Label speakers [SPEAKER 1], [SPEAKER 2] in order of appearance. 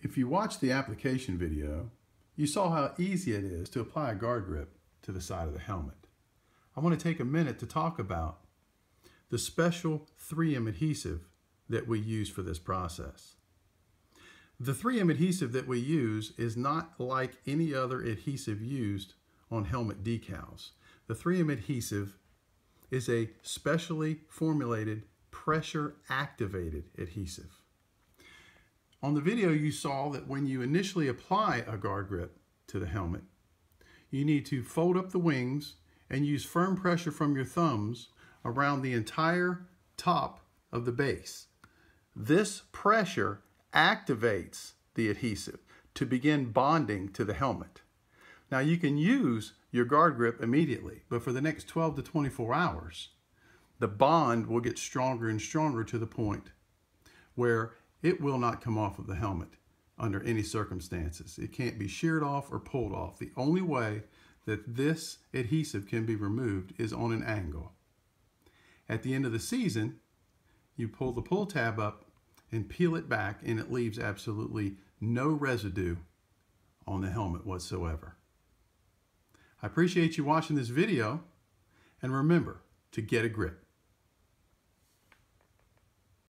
[SPEAKER 1] If you watched the application video, you saw how easy it is to apply a guard grip to the side of the helmet. I want to take a minute to talk about the special 3M adhesive that we use for this process. The 3M adhesive that we use is not like any other adhesive used on helmet decals. The 3M adhesive is a specially formulated pressure activated adhesive. On the video, you saw that when you initially apply a guard grip to the helmet, you need to fold up the wings and use firm pressure from your thumbs around the entire top of the base. This pressure activates the adhesive to begin bonding to the helmet. Now you can use your guard grip immediately, but for the next 12 to 24 hours, the bond will get stronger and stronger to the point where it will not come off of the helmet under any circumstances. It can't be sheared off or pulled off. The only way that this adhesive can be removed is on an angle. At the end of the season, you pull the pull tab up and peel it back and it leaves absolutely no residue on the helmet whatsoever. I appreciate you watching this video and remember to get a grip.